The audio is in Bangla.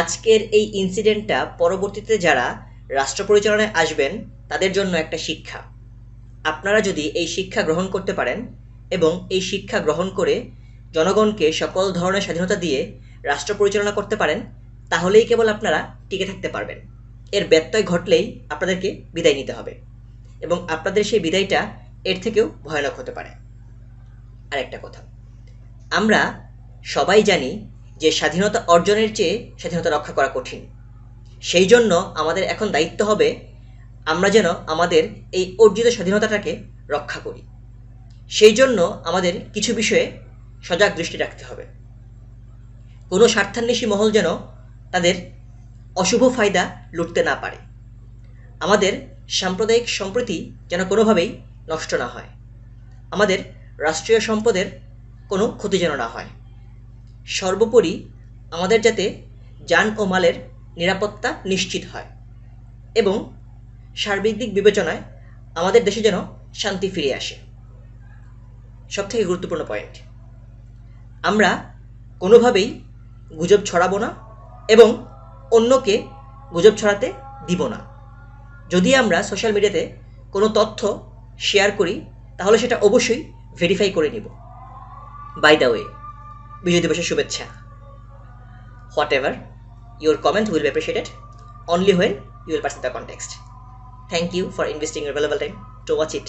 আজকের এই ইনসিডেন্টটা পরবর্তীতে যারা রাষ্ট্র পরিচালনায় আসবেন তাদের জন্য একটা শিক্ষা আপনারা যদি এই শিক্ষা গ্রহণ করতে পারেন এবং এই শিক্ষা গ্রহণ করে জনগণকে সকল ধরনের স্বাধীনতা দিয়ে রাষ্ট্র পরিচালনা করতে পারেন তাহলেই কেবল আপনারা টিকে থাকতে পারবেন এর ব্যত্যয় ঘটলেই আপনাদেরকে বিদায় নিতে হবে এবং আপনাদের সেই বিদায়টা এর থেকেও ভয়ানক হতে পারে আরেকটা কথা আমরা সবাই জানি যে স্বাধীনতা অর্জনের চেয়ে স্বাধীনতা রক্ষা করা কঠিন সেই জন্য আমাদের এখন দায়িত্ব হবে আমরা যেন আমাদের এই অর্জিত স্বাধীনতাটাকে রক্ষা করি সেই জন্য আমাদের কিছু বিষয়ে সজাগ দৃষ্টি রাখতে হবে কোনো স্বার্থান্বেষী মহল যেন তাদের অশুভ ফায়দা লুটতে না পারে আমাদের সাম্প্রদায়িক সম্প্রীতি যেন কোনোভাবেই নষ্ট না হয় আমাদের রাষ্ট্রীয় সম্পদের কোনো ক্ষতি যেন না হয় সর্বোপরি আমাদের যাতে যান ও মালের নিরাপত্তা নিশ্চিত হয় এবং সার্বিক দিক বিবেচনায় আমাদের দেশে যেন শান্তি ফিরে আসে সবথেকে গুরুত্বপূর্ণ পয়েন্ট আমরা কোনোভাবেই গুজব ছড়াবো না এবং অন্যকে গুজব ছড়াতে দিব না যদি আমরা সোশ্যাল মিডিয়াতে কোনো তথ্য শেয়ার করি তাহলে সেটা অবশ্যই ভেরিফাই করে নিব বাই দ্য ওয়ে বিজয় দিবসের শুভেচ্ছা whatever your comment will be appreciated only when you will present the context thank you for investing your valuable time to watch it